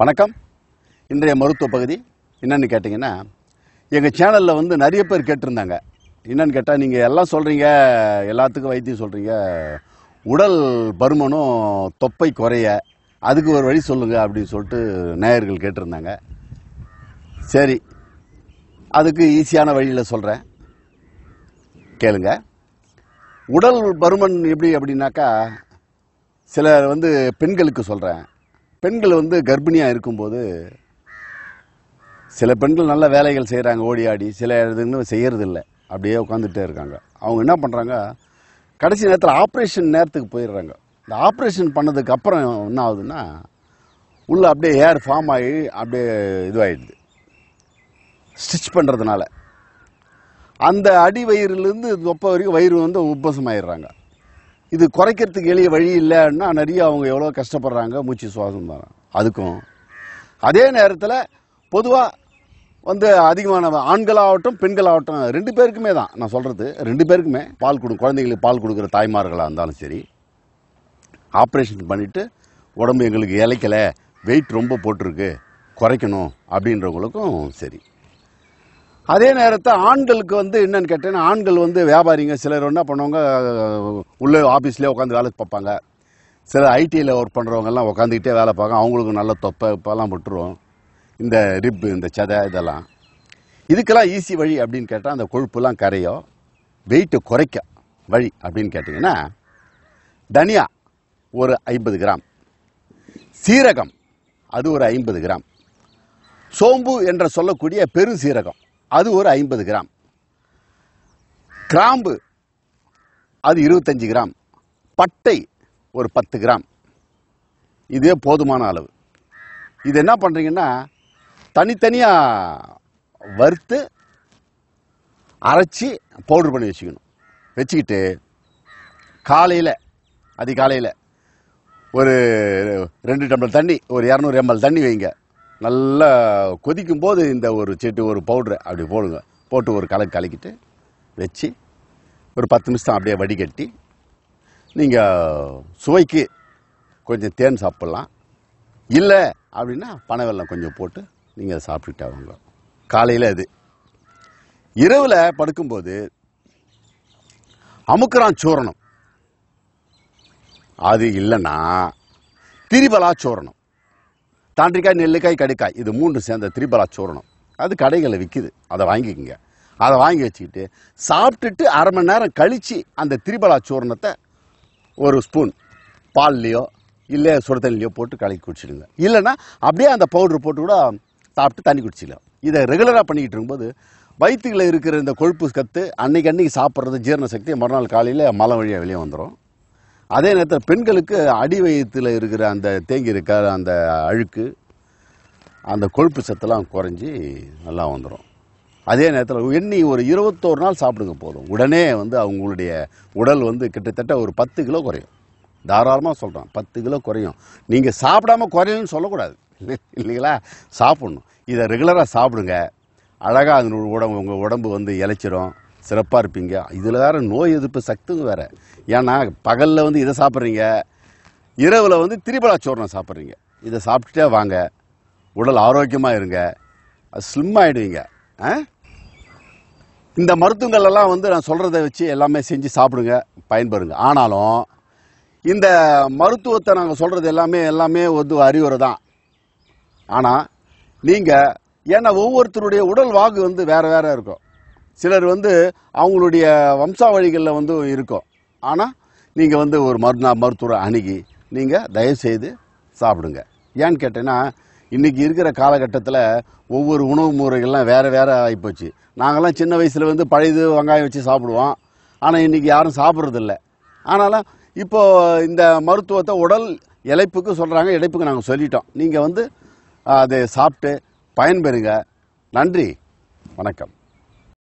வணக்கம் இன்றைய மருத்துவ பகுதி என்னென்னு கேட்டிங்கன்னா எங்கள் சேனலில் வந்து நிறைய பேர் கேட்டிருந்தாங்க என்னென்னு கேட்டால் நீங்கள் எல்லாம் சொல்கிறீங்க எல்லாத்துக்கும் வைத்தியம் சொல்கிறீங்க உடல் பருமனும் தொப்பை குறைய அதுக்கு ஒரு வழி சொல்லுங்கள் அப்படின்னு சொல்லிட்டு நேயர்கள் கேட்டிருந்தாங்க சரி அதுக்கு ஈஸியான வழியில் சொல்கிறேன் கேளுங்க உடல் பருமன் எப்படி அப்படின்னாக்கா சிலர் வந்து பெண்களுக்கு சொல்கிறேன் பெண்கள் வந்து கர்ப்பிணியாக இருக்கும்போது சில பெண்கள் நல்ல வேலைகள் செய்கிறாங்க ஓடி ஆடி சில இதுன்னு செய்கிறதில்ல அப்படியே உட்காந்துட்டே இருக்காங்க அவங்க என்ன பண்ணுறாங்க கடைசி நேரத்தில் ஆப்ரேஷன் நேரத்துக்கு போயிடுறாங்க இந்த ஆப்ரேஷன் பண்ணதுக்கு அப்புறம் என்ன ஆகுதுன்னா உள்ளே அப்படியே ஏர் ஃபார்ம் ஆகி அப்படியே இதுவாகிடுது ஸ்டிச் பண்ணுறதுனால அந்த அடி வயிறுலேருந்து ஒப்ப வரைக்கும் வயிறு வந்து உப்பசமாயிடுறாங்க இது குறைக்கிறதுக்கு எளிய வழி இல்லைன்னா நிறைய அவங்க எவ்வளோ கஷ்டப்படுறாங்க மூச்சு சுவாசம் தான் அதுக்கும் அதே நேரத்தில் பொதுவாக வந்து அதிகமான ஆண்களாகட்டும் பெண்களாகட்டும் ரெண்டு பேருக்குமே தான் நான் சொல்கிறது ரெண்டு பேருக்குமே பால் கொடு குழந்தைங்களுக்கு பால் கொடுக்குற தாய்மார்களாக இருந்தாலும் சரி ஆப்ரேஷன் பண்ணிவிட்டு உடம்பு எங்களுக்கு இலைக்கலை வெயிட் ரொம்ப போட்டிருக்கு குறைக்கணும் அப்படின்றவங்களுக்கும் சரி அதே நேரத்தை ஆண்களுக்கு வந்து என்னன்னு கேட்டேன்னா ஆண்கள் வந்து வியாபாரிங்க சிலர் என்ன பண்ணுவாங்க உள்ளே ஆஃபீஸ்லேயே உட்காந்து வேலை பார்ப்பாங்க சில ஐடியில் ஒர்க் பண்ணுறவங்கெல்லாம் உட்காந்துக்கிட்டே வேலை பார்க்க அவங்களுக்கு நல்ல தொப்பை இப்போலாம் விட்டுருவோம் இந்த ரிப்பு இந்த சதை இதெல்லாம் இதுக்கெல்லாம் ஈஸி வழி அப்படின்னு கேட்டால் அந்த கொழுப்புலாம் கரையோ வெயிட்டு குறைக்க வழி அப்படின்னு கேட்டிங்கன்னா தனியா ஒரு ஐம்பது கிராம் சீரகம் அது ஒரு ஐம்பது கிராம் சோம்பு என்ற சொல்லக்கூடிய பெரும் சீரகம் அது ஒரு ஐம்பது கிராம் கிராம்பு அது இருபத்தஞ்சி கிராம் பட்டை ஒரு பத்து கிராம் இதே போதுமான அளவு இது என்ன பண்ணுறீங்கன்னா தனித்தனியாக வறுத்து அரைச்சி பவுடர் பண்ணி வச்சுக்கணும் வச்சுக்கிட்டு காலையில் அதிகாலையில் ஒரு ரெண்டு டம்ளர் தண்ணி ஒரு இரநூறு எம்எல் தண்ணி வைங்க நல்லா கொதிக்கும் போது இந்த ஒரு செட்டு ஒரு பவுட்ரு அப்படி போடுங்க போட்டு ஒரு கலக்கு கலக்கிட்டு வச்சு ஒரு பத்து நிமிஷம் அப்படியே வடிகட்டி நீங்கள் சுவைக்கு கொஞ்சம் தேன் சாப்பிட்லாம் இல்லை அப்படின்னா பனை வெள்ளம் கொஞ்சம் போட்டு நீங்கள் சாப்பிட்டுட்டு அவங்க காலையில் அது இரவில் படுக்கும்போது அமுக்கிறான் சூரணம் அது இல்லைன்னா திரிபலா சூரணம் தாண்டிக்காய் நெல்லுக்காய் கடுக்காய் இது மூன்று சேர்ந்த திரிபலா சூரணம் அது கடைகளில் விற்கிது அதை வாங்கிக்கோங்க அதை வாங்கி வச்சுக்கிட்டு சாப்பிட்டுட்டு அரை மணி நேரம் கழித்து அந்த திரிபலா சூரணத்தை ஒரு ஸ்பூன் பால்லையோ இல்லை சுடு போட்டு கலக்கி குடிச்சிடுங்க இல்லைன்னா அப்படியே அந்த பவுட்ரு போட்டு கூட சாப்பிட்டு தண்ணி குடிச்சிடலாம் இதை ரெகுலராக பண்ணிக்கிட்டு இருக்கும்போது வயிற்றுகளில் இருக்கிற இந்த கொழுப்பு கற்று அன்னைக்கு அன்னைக்கு சாப்பிட்றது ஜீரண சக்தி மறுநாள் காலையில் மலை வழியாக வெளியே வந்துடும் அதே நேரத்தில் பெண்களுக்கு அடி வயிற்றில் இருக்கிற அந்த தேங்கி இருக்கிற அந்த அழுக்கு அந்த கொழுப்பு சத்தெல்லாம் குறைஞ்சி நல்லா வந்துடும் அதே நேரத்தில் எண்ணி ஒரு இருபத்தோரு நாள் சாப்பிடுங்க போதும் உடனே வந்து அவங்களுடைய உடல் வந்து கிட்டத்தட்ட ஒரு பத்து கிலோ குறையும் தாராளமாக சொல்கிறோம் பத்து கிலோ குறையும் நீங்கள் சாப்பிடாமல் குறையும்னு சொல்லக்கூடாது இல்லைங்களா சாப்பிட்ணும் இதை ரெகுலராக சாப்பிடுங்க அழகாக அதனுடைய உடம்பு உங்கள் உடம்பு வந்து இழைச்சிரும் சிறப்பாக இருப்பீங்க இதில் வேறு நோய் எதிர்ப்பு சக்தியும் வேறு ஏன்னா பகலில் வந்து இதை சாப்பிட்றீங்க இரவில் வந்து திரிபலாச்சோரணம் சாப்பிட்றீங்க இதை சாப்பிட்டுட்டே வாங்க உடல் ஆரோக்கியமாக இருங்க ஸ்லிம் ஆகிடுவீங்க இந்த மருத்துவங்கள்லாம் வந்து நான் சொல்கிறத வச்சு எல்லாமே செஞ்சு சாப்பிடுங்க பயன்பெறுங்க ஆனாலும் இந்த மருத்துவத்தை நாங்கள் சொல்கிறது எல்லாமே எல்லாமே வந்து அறிவுரை தான் ஆனால் நீங்கள் ஏன்னா ஒவ்வொருத்தருடைய உடல் வாகு வந்து வேறு வேறு இருக்கும் சிலர் வந்து அவங்களுடைய வம்சாவழிகளில் வந்து இருக்கும் ஆனால் நீங்கள் வந்து ஒரு மருந்தா மருத்துவரை அணுகி நீங்கள் தயவுசெய்து சாப்பிடுங்க ஏன்னு கேட்டேன்னா இன்றைக்கி இருக்கிற காலகட்டத்தில் ஒவ்வொரு உணவு முறைகள்லாம் வேறு வேறு ஆகிப்போச்சு நாங்கள்லாம் சின்ன வயசில் வந்து பழையது வெங்காயம் வச்சு சாப்பிடுவோம் ஆனால் இன்றைக்கி யாரும் சாப்பிட்றதில்ல ஆனாலும் இப்போது இந்த மருத்துவத்தை உடல் இழைப்புக்கு சொல்கிறாங்க இழைப்புக்கு நாங்கள் சொல்லிட்டோம் நீங்கள் வந்து அதை சாப்பிட்டு பயன்பெறுங்க நன்றி வணக்கம்